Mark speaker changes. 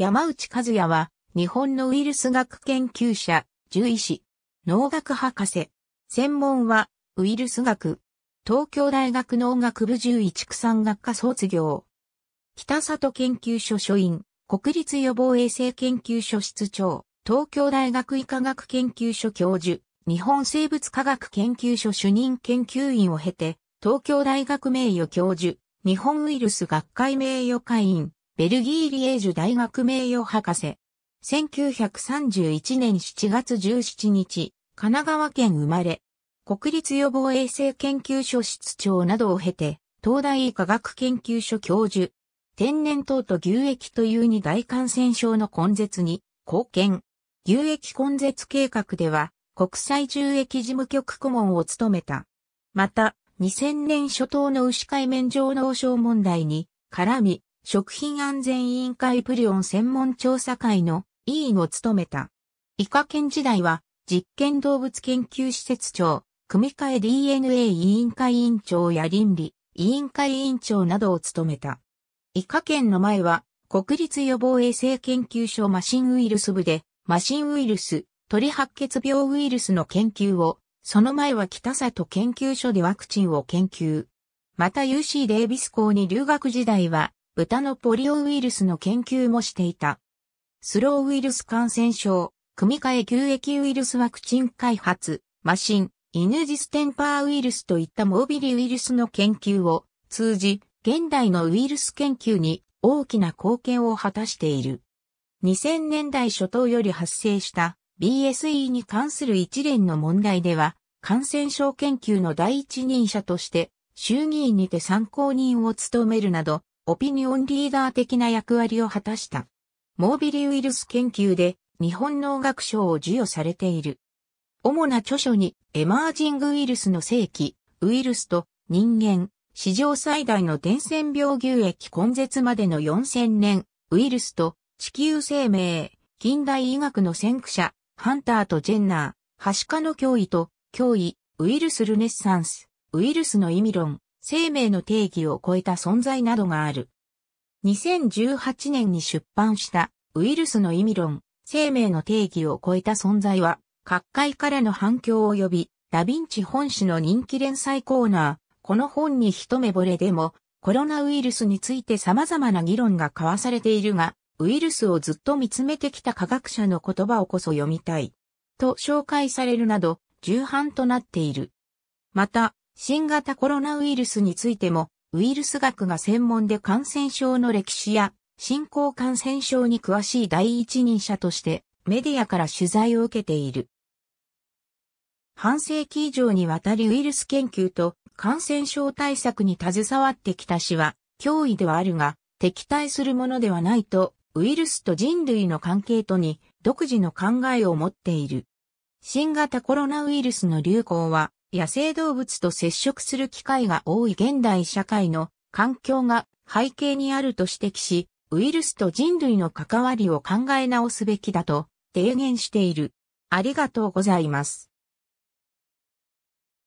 Speaker 1: 山内和也は、日本のウイルス学研究者、獣医師、農学博士。専門は、ウイルス学。東京大学農学部獣医畜産学科卒業。北里研究所所員、国立予防衛生研究所室長、東京大学医科学研究所教授、日本生物科学研究所主任研究員を経て、東京大学名誉教授、日本ウイルス学会名誉会員、ベルギー・リエージュ大学名誉博士。1931年7月17日、神奈川県生まれ、国立予防衛生研究所室長などを経て、東大医科学研究所教授、天然痘と牛液という二大感染症の根絶に貢献。牛液根絶計画では、国際獣液事務局顧問を務めた。また、2000年初頭の牛海面上脳症問題に絡み、食品安全委員会プリオン専門調査会の委員を務めた。伊カ県時代は、実験動物研究施設長、組替え DNA 委員会委員長や倫理委員会委員長などを務めた。伊カ県の前は、国立予防衛生研究所マシンウイルス部で、マシンウイルス、鳥白血病ウイルスの研究を、その前は北里研究所でワクチンを研究。また UC デービス校に留学時代は、豚のポリオウイルスの研究もしていた。スローウイルス感染症、組み換え球液ウイルスワクチン開発、マシン、イディステンパーウイルスといったモービリウイルスの研究を通じ、現代のウイルス研究に大きな貢献を果たしている。2000年代初頭より発生した BSE に関する一連の問題では、感染症研究の第一人者として、衆議院にて参考人を務めるなど、オピニオンリーダー的な役割を果たした。モービリウイルス研究で日本農学賞を授与されている。主な著書にエマージングウイルスの世紀、ウイルスと人間、史上最大の伝染病牛液根絶までの4000年、ウイルスと地球生命、近代医学の先駆者、ハンターとジェンナー、はしかの脅威と、脅威、ウイルスルネッサンス、ウイルスの意味論、生命の定義を超えた存在などがある。2018年に出版したウイルスの意味論、生命の定義を超えた存在は、各界からの反響を呼び、ダヴィンチ本誌の人気連載コーナー、この本に一目惚れでも、コロナウイルスについて様々な議論が交わされているが、ウイルスをずっと見つめてきた科学者の言葉をこそ読みたい。と紹介されるなど、重版となっている。また、新型コロナウイルスについても、ウイルス学が専門で感染症の歴史や新興感染症に詳しい第一人者としてメディアから取材を受けている。半世紀以上にわたりウイルス研究と感染症対策に携わってきた氏は脅威ではあるが敵対するものではないとウイルスと人類の関係とに独自の考えを持っている。新型コロナウイルスの流行は野生動物と接触する機会が多い現代社会の環境が背景にあると指摘し、ウイルスと人類の関わりを考え直すべきだと提言している。ありがとうございます。